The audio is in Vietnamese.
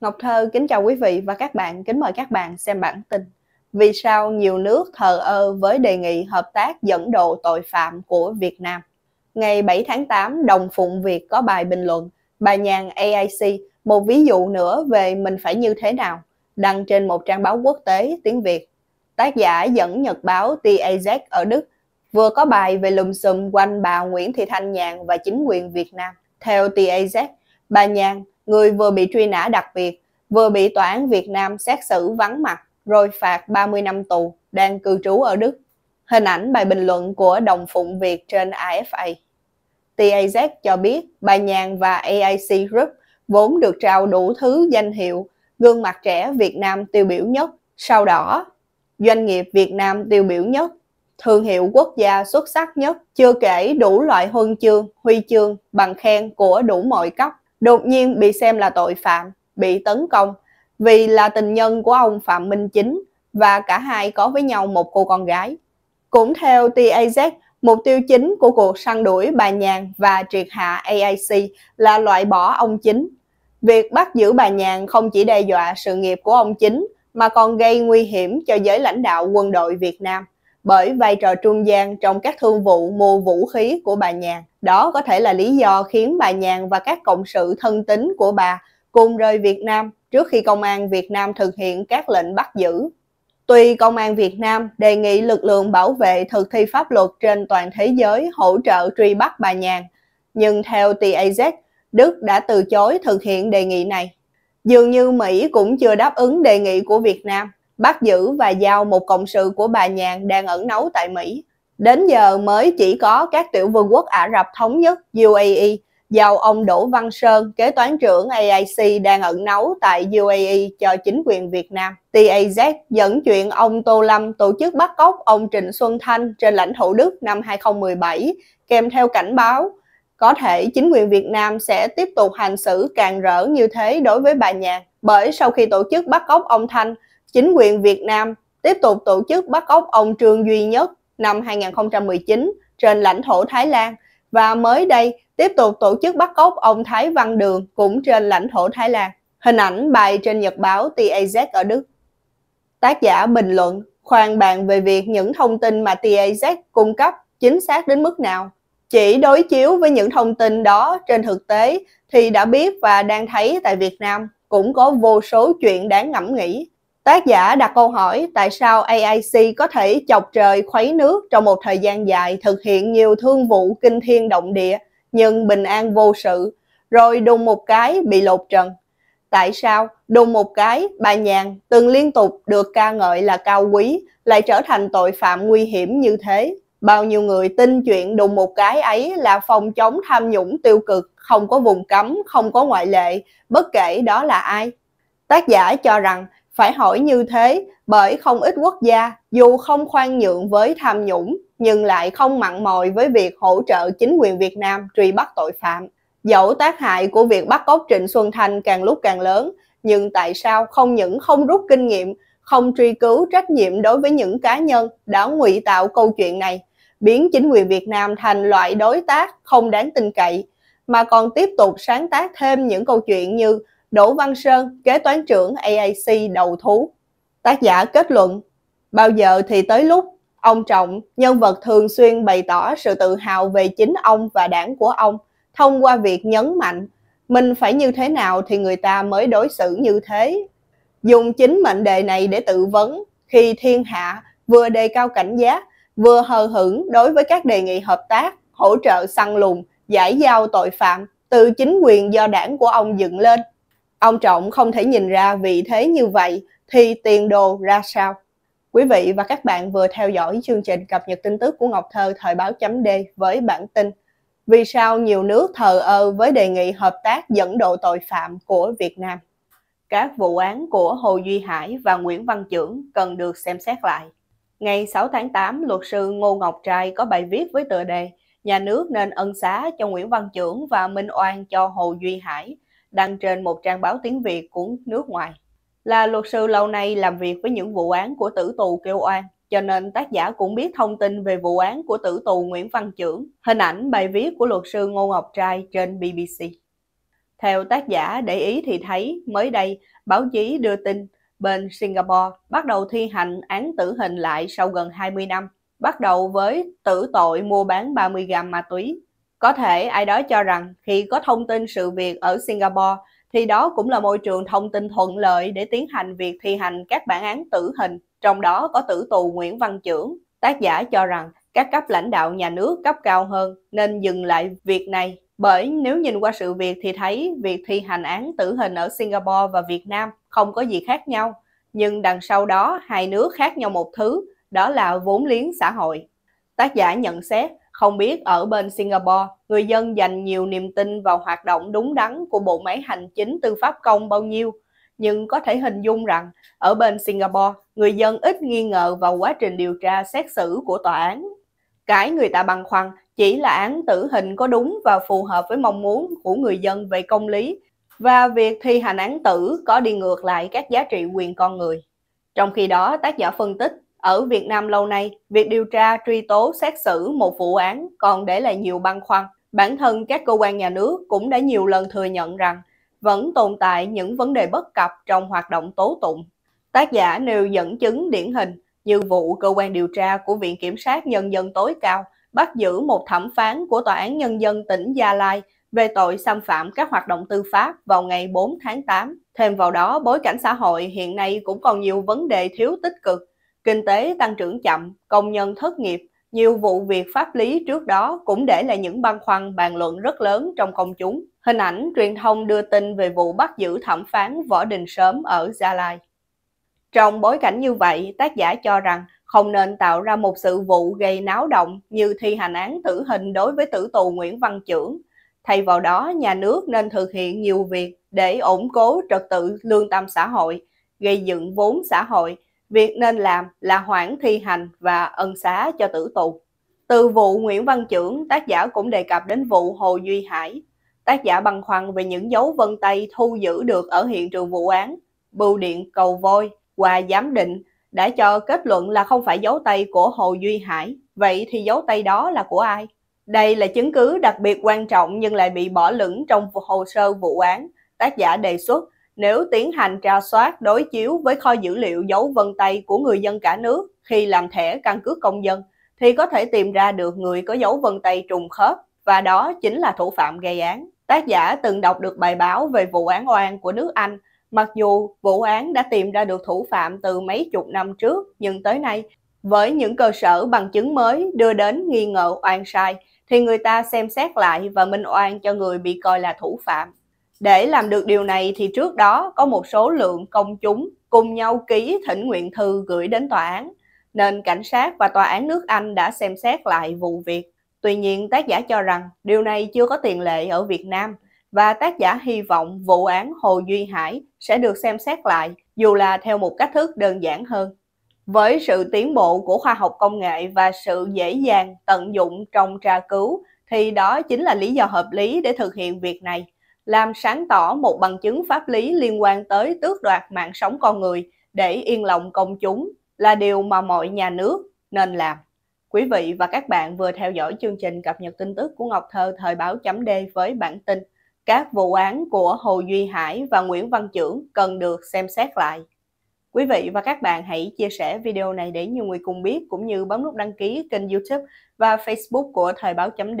Ngọc Thơ kính chào quý vị và các bạn, kính mời các bạn xem bản tin. Vì sao nhiều nước thờ ơ với đề nghị hợp tác dẫn độ tội phạm của Việt Nam? Ngày 7 tháng 8, Đồng Phụng Việt có bài bình luận Bà nhàn AIC, một ví dụ nữa về mình phải như thế nào, đăng trên một trang báo quốc tế tiếng Việt. Tác giả dẫn nhật báo TAZ ở Đức vừa có bài về lùm xùm quanh bà Nguyễn Thị Thanh Nhàn và chính quyền Việt Nam. Theo TAZ, bà Nhàn người vừa bị truy nã đặc biệt, vừa bị tòa án Việt Nam xét xử vắng mặt rồi phạt 30 năm tù, đang cư trú ở Đức. Hình ảnh bài bình luận của Đồng Phụng Việt trên AFA. TAZ cho biết bà Nhàn và AIC Group vốn được trao đủ thứ danh hiệu gương mặt trẻ Việt Nam tiêu biểu nhất, sau đó doanh nghiệp Việt Nam tiêu biểu nhất, thương hiệu quốc gia xuất sắc nhất, chưa kể đủ loại huân chương, huy chương, bằng khen của đủ mọi cấp đột nhiên bị xem là tội phạm, bị tấn công vì là tình nhân của ông Phạm Minh Chính và cả hai có với nhau một cô con gái. Cũng theo TAZ, mục tiêu chính của cuộc săn đuổi bà Nhàn và triệt hạ AIC là loại bỏ ông Chính. Việc bắt giữ bà Nhàn không chỉ đe dọa sự nghiệp của ông Chính mà còn gây nguy hiểm cho giới lãnh đạo quân đội Việt Nam bởi vai trò trung gian trong các thương vụ mua vũ khí của bà Nhàn. Đó có thể là lý do khiến bà Nhàn và các cộng sự thân tín của bà cùng rời Việt Nam trước khi công an Việt Nam thực hiện các lệnh bắt giữ. Tuy công an Việt Nam đề nghị lực lượng bảo vệ thực thi pháp luật trên toàn thế giới hỗ trợ truy bắt bà Nhàn, nhưng theo TAZ, Đức đã từ chối thực hiện đề nghị này. Dường như Mỹ cũng chưa đáp ứng đề nghị của Việt Nam bắt giữ và giao một cộng sự của bà Nhàn đang ẩn nấu tại Mỹ. Đến giờ mới chỉ có các tiểu vương quốc Ả Rập Thống nhất UAE giao ông Đỗ Văn Sơn, kế toán trưởng AIC đang ẩn nấu tại UAE cho chính quyền Việt Nam. TAZ dẫn chuyện ông Tô Lâm tổ chức bắt cóc ông Trịnh Xuân Thanh trên lãnh thổ Đức năm 2017, kèm theo cảnh báo có thể chính quyền Việt Nam sẽ tiếp tục hành xử càng rỡ như thế đối với bà Nhàn. Bởi sau khi tổ chức bắt cóc ông Thanh, chính quyền Việt Nam tiếp tục tổ chức bắt cóc ông Trương Duy Nhất năm 2019 trên lãnh thổ Thái Lan và mới đây tiếp tục tổ chức bắt cóc ông Thái Văn Đường cũng trên lãnh thổ Thái Lan. Hình ảnh bài trên nhật báo TAZ ở Đức. Tác giả bình luận khoan bàn về việc những thông tin mà TAZ cung cấp chính xác đến mức nào. Chỉ đối chiếu với những thông tin đó trên thực tế thì đã biết và đang thấy tại Việt Nam cũng có vô số chuyện đáng ngẫm nghĩ. Tác giả đặt câu hỏi tại sao AIC có thể chọc trời khuấy nước trong một thời gian dài thực hiện nhiều thương vụ kinh thiên động địa nhưng bình an vô sự, rồi đùng một cái bị lột trần. Tại sao đùng một cái bà nhàn từng liên tục được ca ngợi là cao quý lại trở thành tội phạm nguy hiểm như thế? Bao nhiêu người tin chuyện đùng một cái ấy là phòng chống tham nhũng tiêu cực, không có vùng cấm, không có ngoại lệ, bất kể đó là ai. Tác giả cho rằng phải hỏi như thế bởi không ít quốc gia dù không khoan nhượng với tham nhũng nhưng lại không mặn mòi với việc hỗ trợ chính quyền Việt Nam truy bắt tội phạm. Dẫu tác hại của việc bắt cóc Trịnh Xuân Thanh càng lúc càng lớn, nhưng tại sao không những không rút kinh nghiệm, không truy cứu trách nhiệm đối với những cá nhân đã ngụy tạo câu chuyện này, biến chính quyền Việt Nam thành loại đối tác không đáng tin cậy, mà còn tiếp tục sáng tác thêm những câu chuyện như Đỗ Văn Sơn, kế toán trưởng AAC đầu thú. Tác giả kết luận, bao giờ thì tới lúc ông Trọng, nhân vật thường xuyên bày tỏ sự tự hào về chính ông và đảng của ông thông qua việc nhấn mạnh mình phải như thế nào thì người ta mới đối xử như thế. Dùng chính mệnh đề này để tự vấn khi thiên hạ vừa đề cao cảnh giác, vừa hờ hững đối với các đề nghị hợp tác, hỗ trợ săn lùng, giải giao tội phạm từ chính quyền do đảng của ông dựng lên. Ông Trọng không thể nhìn ra vị thế như vậy thì tiền đồ ra sao? Quý vị và các bạn vừa theo dõi chương trình cập nhật tin tức của Ngọc Thơ thời báo chấm D với bản tin Vì sao nhiều nước thờ ơ với đề nghị hợp tác dẫn độ tội phạm của Việt Nam? Các vụ án của Hồ Duy Hải và Nguyễn Văn Chưởng cần được xem xét lại. Ngày 6 tháng 8, luật sư Ngô Ngọc Trai có bài viết với tựa đề Nhà nước nên ân xá cho Nguyễn Văn Chưởng và Minh Oan cho Hồ Duy Hải – đăng trên một trang báo tiếng Việt của nước ngoài. Là luật sư lâu nay làm việc với những vụ án của tử tù kêu oan, cho nên tác giả cũng biết thông tin về vụ án của tử tù Nguyễn Văn Trưởng, hình ảnh bài viết của luật sư Ngô Ngọc Trai trên BBC. Theo tác giả để ý thì thấy, mới đây, báo chí đưa tin bên Singapore bắt đầu thi hành án tử hình lại sau gần 20 năm, bắt đầu với tử tội mua bán 30 gram ma túy có thể ai đó cho rằng khi có thông tin sự việc ở Singapore thì đó cũng là môi trường thông tin thuận lợi để tiến hành việc thi hành các bản án tử hình, trong đó có tử tù Nguyễn Văn Chưởng Tác giả cho rằng các cấp lãnh đạo nhà nước cấp cao hơn nên dừng lại việc này bởi nếu nhìn qua sự việc thì thấy việc thi hành án tử hình ở Singapore và Việt Nam không có gì khác nhau, nhưng đằng sau đó hai nước khác nhau một thứ, đó là vốn liếng xã hội. Tác giả nhận xét không biết ở bên Singapore, người dân dành nhiều niềm tin vào hoạt động đúng đắn của bộ máy hành chính tư pháp công bao nhiêu, nhưng có thể hình dung rằng ở bên Singapore, người dân ít nghi ngờ vào quá trình điều tra xét xử của tòa án. Cái người ta băn khoăn chỉ là án tử hình có đúng và phù hợp với mong muốn của người dân về công lý và việc thi hành án tử có đi ngược lại các giá trị quyền con người. Trong khi đó, tác giả phân tích ở Việt Nam lâu nay, việc điều tra, truy tố, xét xử một vụ án còn để lại nhiều băn khoăn. Bản thân các cơ quan nhà nước cũng đã nhiều lần thừa nhận rằng vẫn tồn tại những vấn đề bất cập trong hoạt động tố tụng. Tác giả nêu dẫn chứng điển hình như vụ cơ quan điều tra của Viện Kiểm sát Nhân dân tối cao bắt giữ một thẩm phán của Tòa án Nhân dân tỉnh Gia Lai về tội xâm phạm các hoạt động tư pháp vào ngày 4 tháng 8. Thêm vào đó, bối cảnh xã hội hiện nay cũng còn nhiều vấn đề thiếu tích cực kinh tế tăng trưởng chậm, công nhân thất nghiệp, nhiều vụ việc pháp lý trước đó cũng để lại những băn khoăn bàn luận rất lớn trong công chúng. Hình ảnh truyền thông đưa tin về vụ bắt giữ thẩm phán Võ Đình Sớm ở Gia Lai. Trong bối cảnh như vậy, tác giả cho rằng không nên tạo ra một sự vụ gây náo động như thi hành án tử hình đối với tử tù Nguyễn Văn Chưởng. Thay vào đó, nhà nước nên thực hiện nhiều việc để ổn cố trật tự lương tâm xã hội, gây dựng vốn xã hội, việc nên làm là hoãn thi hành và ân xá cho tử tù. Từ vụ Nguyễn Văn Trưởng, tác giả cũng đề cập đến vụ Hồ Duy Hải. Tác giả băn khoăn về những dấu vân tay thu giữ được ở hiện trường vụ án, bưu điện cầu voi qua giám định đã cho kết luận là không phải dấu tay của Hồ Duy Hải. Vậy thì dấu tay đó là của ai? Đây là chứng cứ đặc biệt quan trọng nhưng lại bị bỏ lửng trong hồ sơ vụ án. Tác giả đề xuất nếu tiến hành tra soát đối chiếu với kho dữ liệu dấu vân tay của người dân cả nước khi làm thẻ căn cước công dân thì có thể tìm ra được người có dấu vân tay trùng khớp và đó chính là thủ phạm gây án. Tác giả từng đọc được bài báo về vụ án oan của nước Anh Mặc dù vụ án đã tìm ra được thủ phạm từ mấy chục năm trước, nhưng tới nay, với những cơ sở bằng chứng mới đưa đến nghi ngờ oan sai, thì người ta xem xét lại và minh oan cho người bị coi là thủ phạm. Để làm được điều này thì trước đó có một số lượng công chúng cùng nhau ký thỉnh nguyện thư gửi đến tòa án, nên cảnh sát và tòa án nước Anh đã xem xét lại vụ việc. Tuy nhiên tác giả cho rằng điều này chưa có tiền lệ ở Việt Nam và tác giả hy vọng vụ án Hồ Duy Hải sẽ được xem xét lại dù là theo một cách thức đơn giản hơn. Với sự tiến bộ của khoa học công nghệ và sự dễ dàng tận dụng trong tra cứu thì đó chính là lý do hợp lý để thực hiện việc này làm sáng tỏ một bằng chứng pháp lý liên quan tới tước đoạt mạng sống con người để yên lòng công chúng là điều mà mọi nhà nước nên làm. Quý vị và các bạn vừa theo dõi chương trình cập nhật tin tức của Ngọc Thơ thời báo chấm D với bản tin Các vụ án của Hồ Duy Hải và Nguyễn Văn Trưởng cần được xem xét lại. Quý vị và các bạn hãy chia sẻ video này để nhiều người cùng biết cũng như bấm nút đăng ký kênh youtube và facebook của thời báo chấm D